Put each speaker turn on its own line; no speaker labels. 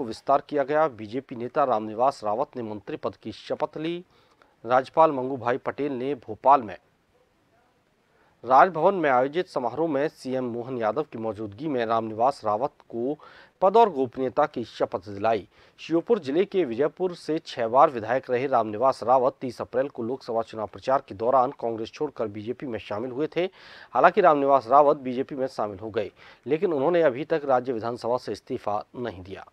को विस्तार किया गया बीजेपी नेता रामनिवास रावत ने मंत्री पद की शपथ ली राज्यपाल मंगू भाई पटेल ने भोपाल में राजभवन में आयोजित समारोह में सीएम मोहन यादव की मौजूदगी में रामनिवास रावत को पद और गोपनीयता की शपथ दिलाई श्योपुर जिले के विजयपुर से छह बार विधायक रहे रामनिवास रावत 30 अप्रैल को लोकसभा चुनाव प्रचार के दौरान कांग्रेस छोड़कर बीजेपी में शामिल हुए थे हालांकि रामनिवास रावत बीजेपी में शामिल हो गए लेकिन उन्होंने अभी तक राज्य विधानसभा से इस्तीफा नहीं दिया